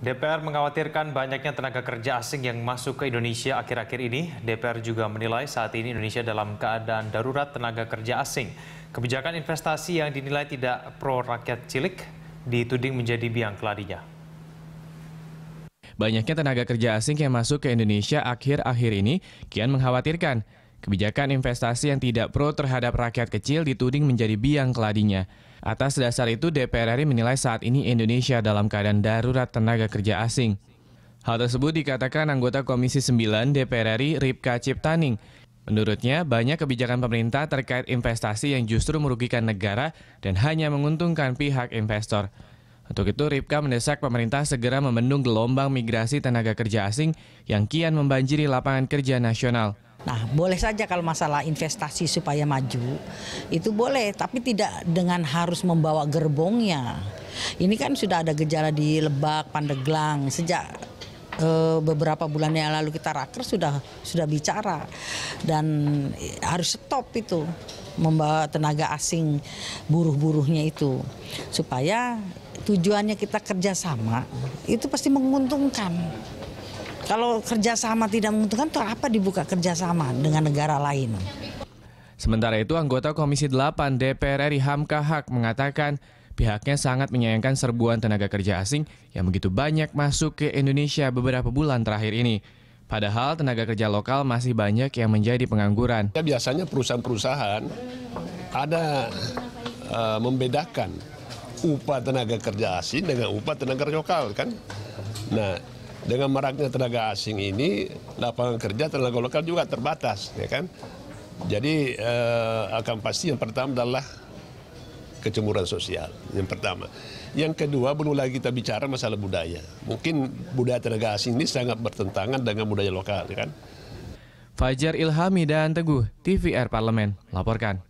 DPR mengkhawatirkan banyaknya tenaga kerja asing yang masuk ke Indonesia akhir-akhir ini. DPR juga menilai saat ini Indonesia dalam keadaan darurat tenaga kerja asing. Kebijakan investasi yang dinilai tidak pro rakyat cilik dituding menjadi biang keladinya. Banyaknya tenaga kerja asing yang masuk ke Indonesia akhir-akhir ini kian mengkhawatirkan. Kebijakan investasi yang tidak pro terhadap rakyat kecil dituding menjadi biang keladinya. Atas dasar itu, DPR RI menilai saat ini Indonesia dalam keadaan darurat tenaga kerja asing. Hal tersebut dikatakan anggota Komisi 9 DPR RI Ripka Ciptaning. Menurutnya, banyak kebijakan pemerintah terkait investasi yang justru merugikan negara dan hanya menguntungkan pihak investor. Untuk itu, Ripka mendesak pemerintah segera membendung gelombang migrasi tenaga kerja asing yang kian membanjiri lapangan kerja nasional. Nah, boleh saja kalau masalah investasi supaya maju, itu boleh, tapi tidak dengan harus membawa gerbongnya. Ini kan sudah ada gejala di Lebak, Pandeglang, sejak eh, beberapa bulan yang lalu kita raker sudah sudah bicara dan harus stop itu membawa tenaga asing buruh-buruhnya itu supaya tujuannya kita kerjasama itu pasti menguntungkan. Kalau kerjasama tidak menguntungkan, tuh apa dibuka kerjasama dengan negara lain? Sementara itu, anggota Komisi 8 DPR RI Hamka Hak mengatakan pihaknya sangat menyayangkan serbuan tenaga kerja asing yang begitu banyak masuk ke Indonesia beberapa bulan terakhir ini. Padahal tenaga kerja lokal masih banyak yang menjadi pengangguran. Ya, biasanya perusahaan-perusahaan ada uh, membedakan upah tenaga kerja asing dengan upah tenaga kerja lokal kan. Nah, dengan maraknya tenaga asing ini lapangan kerja tenaga lokal juga terbatas ya kan jadi eh, akan pasti yang pertama adalah kecemburuan sosial yang pertama yang kedua belum lagi kita bicara masalah budaya mungkin budaya tenaga asing ini sangat bertentangan dengan budaya lokal ya kan Fajar Ilhami dan Teguh TVR Parlemen laporkan